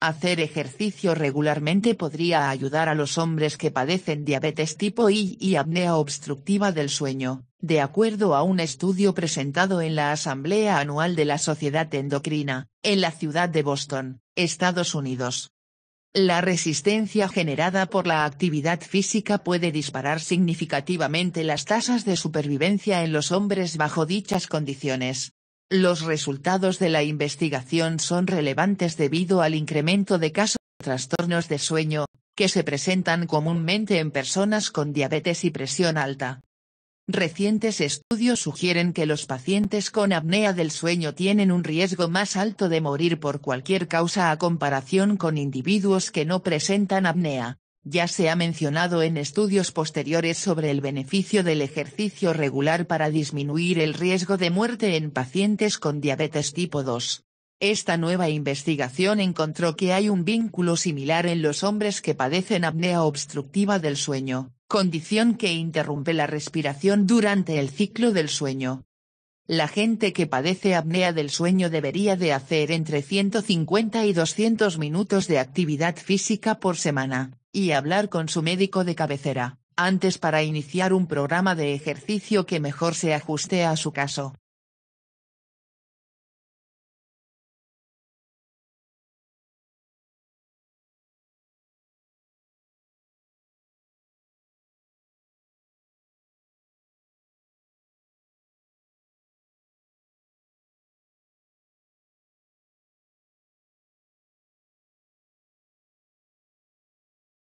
Hacer ejercicio regularmente podría ayudar a los hombres que padecen diabetes tipo I y apnea obstructiva del sueño, de acuerdo a un estudio presentado en la Asamblea Anual de la Sociedad Endocrina, en la ciudad de Boston, Estados Unidos. La resistencia generada por la actividad física puede disparar significativamente las tasas de supervivencia en los hombres bajo dichas condiciones. Los resultados de la investigación son relevantes debido al incremento de casos de trastornos de sueño, que se presentan comúnmente en personas con diabetes y presión alta. Recientes estudios sugieren que los pacientes con apnea del sueño tienen un riesgo más alto de morir por cualquier causa a comparación con individuos que no presentan apnea. Ya se ha mencionado en estudios posteriores sobre el beneficio del ejercicio regular para disminuir el riesgo de muerte en pacientes con diabetes tipo 2. Esta nueva investigación encontró que hay un vínculo similar en los hombres que padecen apnea obstructiva del sueño, condición que interrumpe la respiración durante el ciclo del sueño. La gente que padece apnea del sueño debería de hacer entre 150 y 200 minutos de actividad física por semana y hablar con su médico de cabecera, antes para iniciar un programa de ejercicio que mejor se ajuste a su caso.